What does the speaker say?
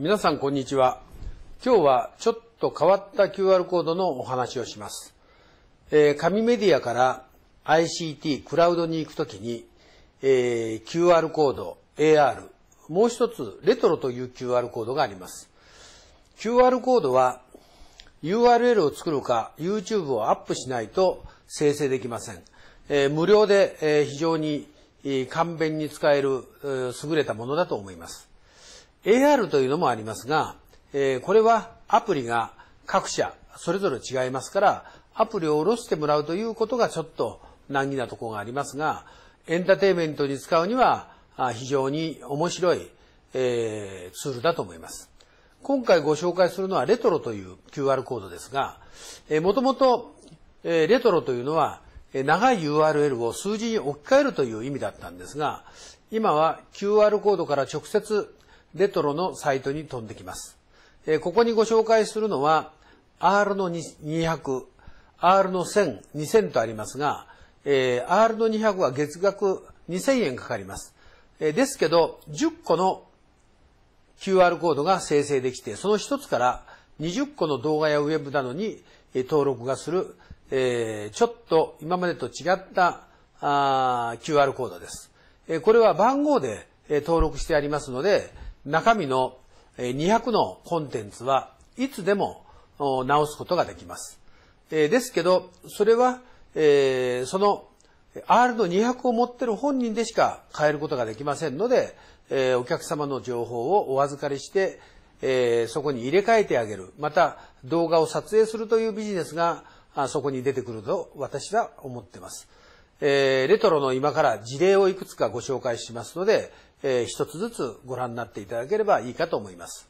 皆さんこんにちは。今日はちょっと変わった QR コードのお話をします。えー、紙メディアから ICT、クラウドに行くときに、えー、QR コード、AR、もう一つレトロという QR コードがあります。QR コードは URL を作るか YouTube をアップしないと生成できません。えー、無料で、え非常に簡便に使える、優れたものだと思います。AR というのもありますが、えー、これはアプリが各社それぞれ違いますから、アプリを下ろしてもらうということがちょっと難儀なところがありますが、エンターテインメントに使うには非常に面白い、えー、ツールだと思います。今回ご紹介するのはレトロという QR コードですが、えー、もともと、えー、レトロというのは、え長い URL を数字に置き換えるという意味だったんですが、今は QR コードから直接レトロのサイトに飛んできます。えここにご紹介するのは R の200、R の1000、2000とありますが、え R の200は月額2000円かかります。えですけど、10個の QR コードが生成できて、その1つから20個の動画やウェブなどに登録がする、えちょっと今までと違ったあ QR コードです。えこれは番号で登録してありますので、中身の200のコンテンツはいつでも直すことができます。ですけど、それは、その R の200を持ってる本人でしか変えることができませんので、お客様の情報をお預かりして、そこに入れ替えてあげる。また、動画を撮影するというビジネスがそこに出てくると私は思ってます。えー、レトロの今から事例をいくつかご紹介しますので、えー、一つずつご覧になっていただければいいかと思います。